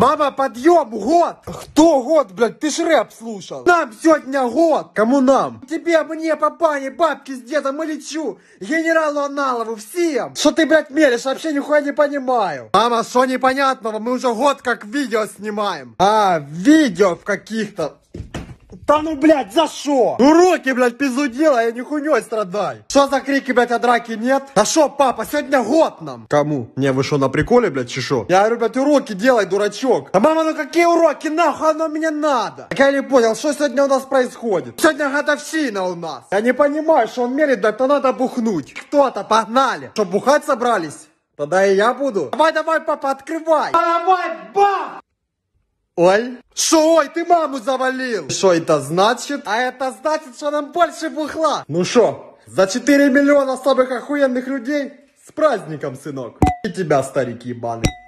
Мама, подъем, год! Кто год, блядь? Ты ж рэп слушал. Нам сегодня год! Кому нам? Тебе, мне, папане, бабки с дедом и лечу. Генералу Аналову, всем! Что ты, блядь, мелешь? Вообще нихуя не понимаю. Мама, что непонятного? Мы уже год как видео снимаем. А, видео в каких-то... Да ну, блядь, за что? Уроки, блядь, пизду делай, я не хуйней страдай. Что за крики, блядь, а драки нет? А что, папа, сегодня год нам? Кому? Не, вы что, на приколе, блядь, чешо? Я говорю, блядь, уроки делай, дурачок. А мама, ну какие уроки, нахуй оно мне надо? Так я не понял, что сегодня у нас происходит? Сегодня годовщина у нас. Я не понимаю, что он мерит, да то надо бухнуть. Кто-то, погнали. Что, бухать собрались? Тогда и я буду. Давай, давай, папа, открывай. Давай, бах! Ой. Шо, ой, ты маму завалил? Что это значит? А это значит, что нам больше бухла. Ну что, за 4 миллиона самых охуенных людей с праздником, сынок. И тебя, старик ебаный.